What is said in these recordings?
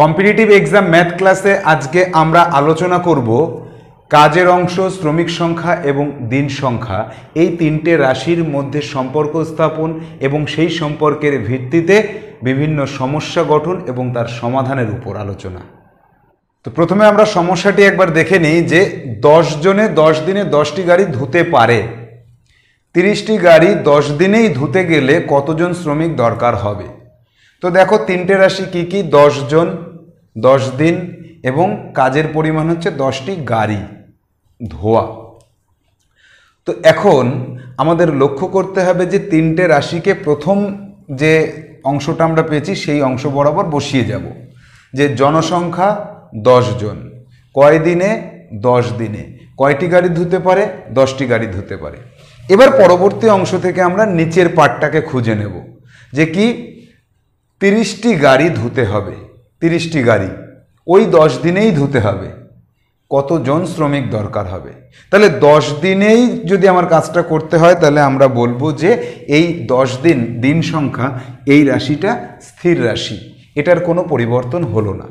competitive exam math ক্লাসে আজকে আমরা আলোচনা করব কাজের অংশ শ্রমিক সংখ্যা এবং দিন সংখ্যা এই তিনটে রাশির মধ্যে সম্পর্ক স্থাপন এবং সেই সম্পর্কের ভিত্তিতে বিভিন্ন সমস্যা গঠন এবং তার সমাধানের উপর আলোচনা তো প্রথমে আমরা সমস্যাটি একবার দেখে নিই যে দশ জনে দশ দিনে দশটি গাড়ি ধুতে পারে তিরিশটি গাড়ি দশ দিনেই ধুতে গেলে কতজন শ্রমিক দরকার হবে তো দেখো তিনটে রাশি কি কি দশজন জন দশ দিন এবং কাজের পরিমাণ হচ্ছে দশটি গাড়ি ধোয়া তো এখন আমাদের লক্ষ্য করতে হবে যে তিনটে রাশিকে প্রথম যে অংশটা আমরা পেয়েছি সেই অংশ বরাবর বসিয়ে যাব যে জনসংখ্যা জন কয় দিনে দশ দিনে কয়টি গাড়ি ধুতে পারে দশটি গাড়ি ধুতে পারে এবার পরবর্তী অংশ থেকে আমরা নিচের পাটটাকে খুঁজে নেব যে কি তিরিশটি গাড়ি ধুতে হবে তিরিশটি গাড়ি ওই দশ দিনেই ধুতে হবে কতজন শ্রমিক দরকার হবে তাহলে দশ দিনেই যদি আমার কাজটা করতে হয় তাহলে আমরা বলবো যে এই দশ দিন দিন সংখ্যা এই রাশিটা স্থির রাশি এটার কোনো পরিবর্তন হলো না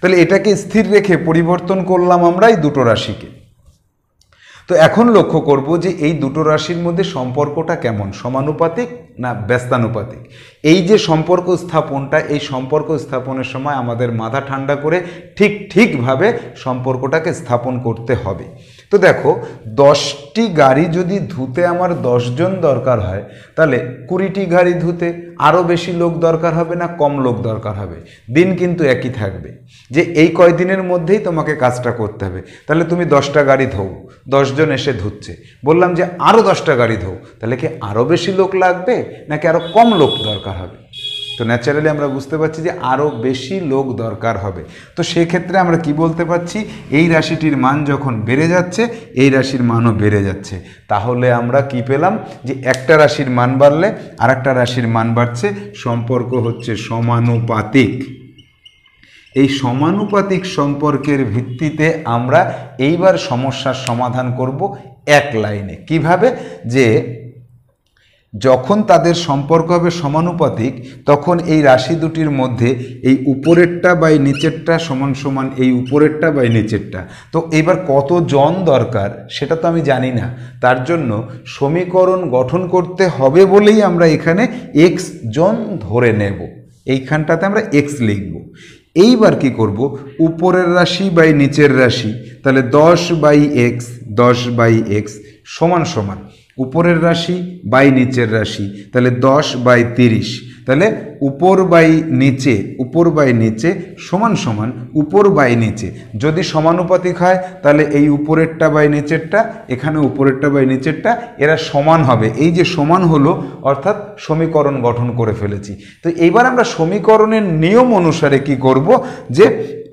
তাহলে এটাকে স্থির রেখে পরিবর্তন করলাম আমরা এই দুটো রাশিকে তো এখন লক্ষ্য করব যে এই দুটো রাশির মধ্যে সম্পর্কটা কেমন সমানুপাতিক না ব্যস্তানুপাতিক এই যে সম্পর্ক স্থাপনটা এই সম্পর্ক স্থাপনের সময় আমাদের মাথা ঠান্ডা করে ঠিক ঠিকভাবে সম্পর্কটাকে স্থাপন করতে হবে তো দেখো দশটি গাড়ি যদি ধুতে আমার দশজন দরকার হয় তাহলে কুড়িটি গাড়ি ধুতে আরও বেশি লোক দরকার হবে না কম লোক দরকার হবে দিন কিন্তু একই থাকবে যে এই কয়দিনের মধ্যেই তোমাকে কাজটা করতে হবে তাহলে তুমি দশটা গাড়ি ধোও দশজন এসে ধুচ্ছে বললাম যে আরও দশটা গাড়ি ধোও তাহলে কি আরও বেশি লোক লাগবে নাকি আরও কম লোক দরকার হবে তো ন্যাচারালি আমরা বুঝতে পারছি যে আরও বেশি লোক দরকার হবে তো সেক্ষেত্রে আমরা কি বলতে পারছি এই রাশিটির মান যখন বেড়ে যাচ্ছে এই রাশির মানও বেড়ে যাচ্ছে তাহলে আমরা কি পেলাম যে একটা রাশির মান বাড়লে আর একটা রাশির মান বাড়ছে সম্পর্ক হচ্ছে সমানুপাতিক এই সমানুপাতিক সম্পর্কের ভিত্তিতে আমরা এইবার সমস্যার সমাধান করব এক লাইনে কিভাবে যে যখন তাদের সম্পর্ক হবে সমানুপাতিক তখন এই রাশি দুটির মধ্যে এই উপরেরটা বা এই নিচেরটা সমান সমান এই উপরেরটা বা এই নিচেরটা তো এবার কত জন দরকার সেটা তো আমি জানি না তার জন্য সমীকরণ গঠন করতে হবে বলেই আমরা এখানে এক্স জন ধরে নেব এইখানটাতে আমরা এক্স লিখব এইবার কি করব উপরের রাশি বাই নিচের রাশি তাহলে দশ বাই এক্স দশ বাই এক্স সমান সমান উপরের রাশি বাই নিচের রাশি তাহলে দশ বাই তিরিশ তাহলে উপর বাই নিচে উপর বাই নিচে সমান সমান উপর বাই নিচে যদি সমানুপাতিক হয় তাহলে এই উপরেরটা বাই নিচেরটা এখানে উপরেরটা বাই নিচেরটা এরা সমান হবে এই যে সমান হলো অর্থাৎ সমীকরণ গঠন করে ফেলেছি তো এইবার আমরা সমীকরণের নিয়ম অনুসারে কি করব যে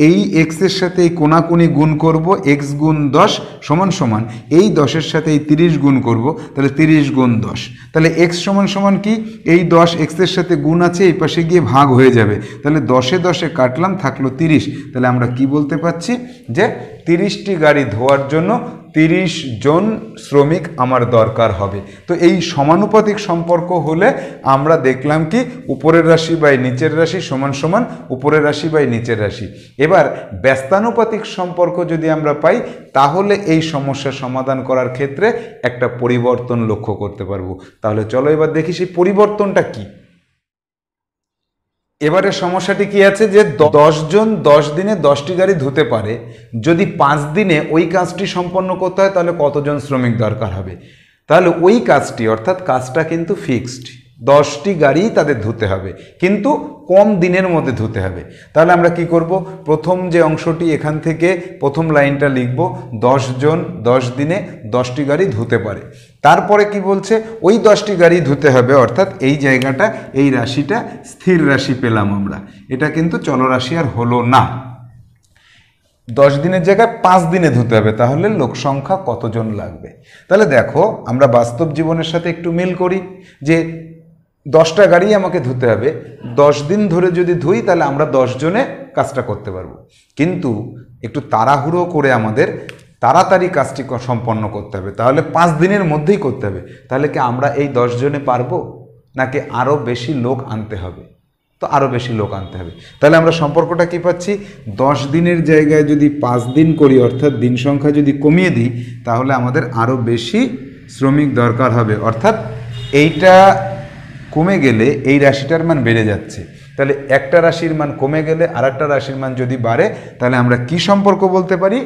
এই এক্সের সাথে এই কোনাকুনি গুণ করব এক্স গুণ দশ সমান সমান এই দশের সাথে এই তিরিশ গুণ করব তাহলে তিরিশ গুণ দশ তাহলে এক্স সমান সমান কি এই দশ এক্সের সাথে গুণ আছে এই পাশে গিয়ে ভাগ হয়ে যাবে তাহলে দশে দশে কাটলাম থাকলো তিরিশ তাহলে আমরা কি বলতে পাচ্ছি যে তিরিশটি গাড়ি ধোয়ার জন্য তিরিশ জন শ্রমিক আমার দরকার হবে তো এই সমানুপাতিক সম্পর্ক হলে আমরা দেখলাম কি উপরের রাশি বাই নিচের রাশি সমান সমান উপরের রাশি বাই নিচের রাশি এবার ব্যস্তানুপাতিক সম্পর্ক যদি আমরা পাই তাহলে এই সমস্যা সমাধান করার ক্ষেত্রে একটা পরিবর্তন লক্ষ্য করতে পারবো তাহলে চলো এবার দেখি সেই পরিবর্তনটা কী এবারে সমস্যাটি কি আছে যে দশজন দশ দিনে দশটি গাড়ি ধুতে পারে যদি পাঁচ দিনে ওই কাজটি সম্পন্ন করতে হয় তাহলে কতজন শ্রমিক দরকার হবে তাহলে ওই কাজটি অর্থাৎ কাজটা কিন্তু ফিক্সড দশটি গাড়ি তাদের ধুতে হবে কিন্তু কম দিনের মধ্যে ধুতে হবে তাহলে আমরা কি করব প্রথম যে অংশটি এখান থেকে প্রথম লাইনটা লিখব জন দশ দিনে দশটি গাড়ি ধুতে পারে তারপরে কি বলছে ওই দশটি গাড়ি ধুতে হবে অর্থাৎ এই জায়গাটা এই রাশিটা স্থির রাশি পেলাম আমরা এটা কিন্তু চলরাশি আর হলো না দশ দিনের জায়গায় পাঁচ দিনে ধুতে হবে তাহলে লোক সংখ্যা কতজন লাগবে তাহলে দেখো আমরা বাস্তব জীবনের সাথে একটু মিল করি যে দশটা গাড়ি আমাকে ধুতে হবে দশ দিন ধরে যদি ধুই তাহলে আমরা দশজনে কাজটা করতে পারবো কিন্তু একটু তাড়াহুড়ো করে আমাদের তাড়াতাড়ি কাজটি সম্পন্ন করতে হবে তাহলে পাঁচ দিনের মধ্যেই করতে হবে তাহলে কি আমরা এই দশজনে পারবো নাকি আরও বেশি লোক আনতে হবে তো আরও বেশি লোক আনতে হবে তাহলে আমরা সম্পর্কটা কী পাচ্ছি দশ দিনের জায়গায় যদি পাঁচ দিন করি অর্থাৎ দিন সংখ্যা যদি কমিয়ে দিই তাহলে আমাদের আরও বেশি শ্রমিক দরকার হবে অর্থাৎ এইটা কমে গেলে এই রাশিটার মান বেড়ে যাচ্ছে তাহলে একটা রাশির মান কমে গেলে আর রাশির মান যদি বাড়ে তাহলে আমরা কি সম্পর্ক বলতে পারি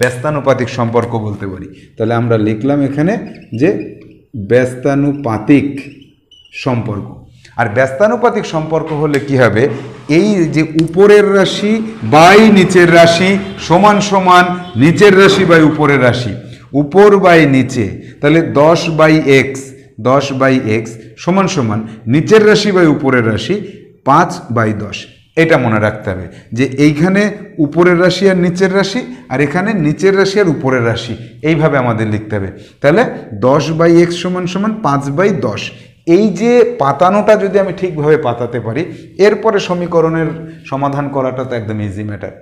ব্যস্তানুপাতিক সম্পর্ক বলতে পারি তাহলে আমরা লিখলাম এখানে যে ব্যস্তানুপাতিক সম্পর্ক আর ব্যস্তানুপাতিক সম্পর্ক হলে কি হবে এই যে উপরের রাশি বাই নিচের রাশি সমান সমান নিচের রাশি বাই উপরের রাশি উপর বাই নিচে তাহলে দশ বাই এক্স দশ বাই এক্স সমান সমান নিচের রাশি বাই উপরের রাশি পাঁচ বাই দশ এটা মনে রাখতে হবে যে এইখানে উপরের রাশি আর নিচের রাশি আর এখানে নিচের রাশি আর উপরের রাশি এইভাবে আমাদের লিখতে হবে তাহলে দশ বাই এক্স সমান সমান পাঁচ বাই দশ এই যে পাতানোটা যদি আমি ঠিকভাবে পাতাতে পারি এরপরে সমীকরণের সমাধান করাটা তো একদম ইজি ম্যাটার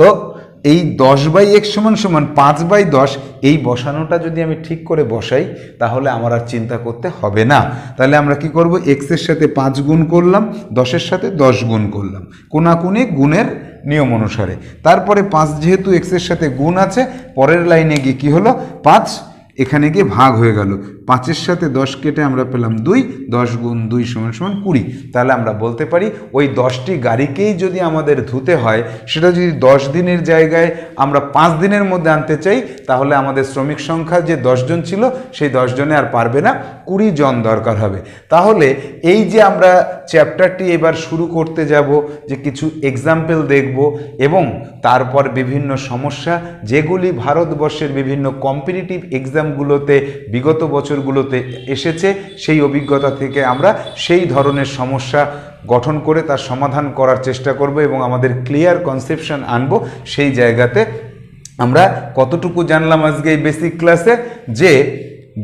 তো এই দশ বাই এক সমান সমান পাঁচ বাই দশ এই বসানোটা যদি আমি ঠিক করে বসাই তাহলে আমার আর চিন্তা করতে হবে না তাহলে আমরা কি করব এক্সের সাথে পাঁচ গুণ করলাম দশের সাথে দশ গুণ করলাম কোনাকুনি গুণের নিয়ম অনুসারে তারপরে পাঁচ যেহেতু এক্সের সাথে গুণ আছে পরের লাইনে গিয়ে কী হলো পাঁচ এখানে গিয়ে ভাগ হয়ে গেল পাঁচের সাথে দশ কেটে আমরা পেলাম দুই দশ গুণ দুই সমান সমান কুড়ি তাহলে আমরা বলতে পারি ওই দশটি গাড়িকেই যদি আমাদের ধুতে হয় সেটা যদি দশ দিনের জায়গায় আমরা পাঁচ দিনের মধ্যে আনতে চাই তাহলে আমাদের শ্রমিক সংখ্যা যে দশজন ছিল সেই জনে আর পারবে না কুড়ি জন দরকার হবে তাহলে এই যে আমরা চ্যাপ্টারটি এবার শুরু করতে যাব যে কিছু এক্সাম্পল দেখব এবং তারপর বিভিন্ন সমস্যা যেগুলি ভারতবর্ষের বিভিন্ন কম্পিটিটিভ এক্সাম এক্সামগুলোতে বিগত বছরগুলোতে এসেছে সেই অভিজ্ঞতা থেকে আমরা সেই ধরনের সমস্যা গঠন করে তার সমাধান করার চেষ্টা করব এবং আমাদের ক্লিয়ার কনসেপশন আনব সেই জায়গাতে আমরা কতটুকু জানলাম আজকে এই বেসিক ক্লাসে যে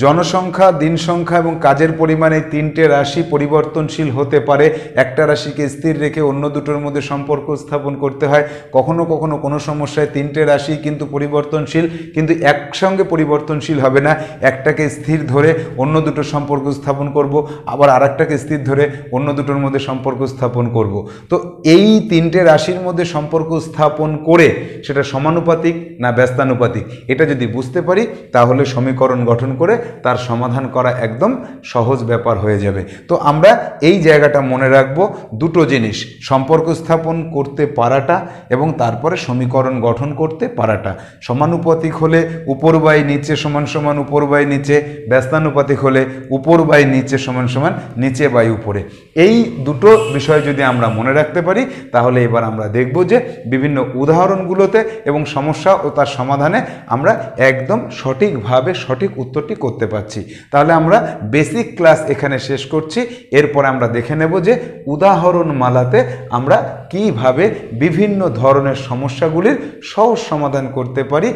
জনসংখ্যা দিন সংখ্যা এবং কাজের পরিমাণে তিনটে রাশি পরিবর্তনশীল হতে পারে একটা রাশিকে স্থির রেখে অন্য দুটোর মধ্যে সম্পর্ক স্থাপন করতে হয় কখনো কখনো কোনো সমস্যায় তিনটে রাশি কিন্তু পরিবর্তনশীল কিন্তু একসঙ্গে পরিবর্তনশীল হবে না একটাকে স্থির ধরে অন্য দুটোর সম্পর্ক স্থাপন করব আবার আর একটাকে স্থির ধরে অন্য দুটোর মধ্যে সম্পর্ক স্থাপন করব তো এই তিনটে রাশির মধ্যে সম্পর্ক স্থাপন করে সেটা সমানুপাতিক না ব্যস্তানুপাতিক এটা যদি বুঝতে পারি তাহলে সমীকরণ গঠন করে তার সমাধান করা একদম সহজ ব্যাপার হয়ে যাবে তো আমরা এই জায়গাটা মনে রাখব দুটো জিনিস সম্পর্ক স্থাপন করতে পারাটা এবং তারপরে সমীকরণ গঠন করতে পারাটা সমানুপাতিক হলে উপর বাই নিচে সমান সমান উপর বাই নিচে ব্যস্তানুপাতিক হলে উপর বাই নিচে সমান সমান নিচে বাই উপরে এই দুটো বিষয় যদি আমরা মনে রাখতে পারি তাহলে এবার আমরা দেখব যে বিভিন্ন উদাহরণগুলোতে এবং সমস্যা ও তার সমাধানে আমরা একদম সঠিকভাবে সঠিক উত্তরটি করতে করতে পারছি তাহলে আমরা বেসিক ক্লাস এখানে শেষ করছি এরপর আমরা দেখে নেব যে উদাহরণমালাতে আমরা কিভাবে বিভিন্ন ধরনের সমস্যাগুলির সহজ সমাধান করতে পারি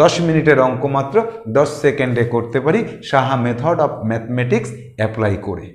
দশ মিনিটের অঙ্ক মাত্র দশ সেকেন্ডে করতে পারি Saha method of mathematics apply করে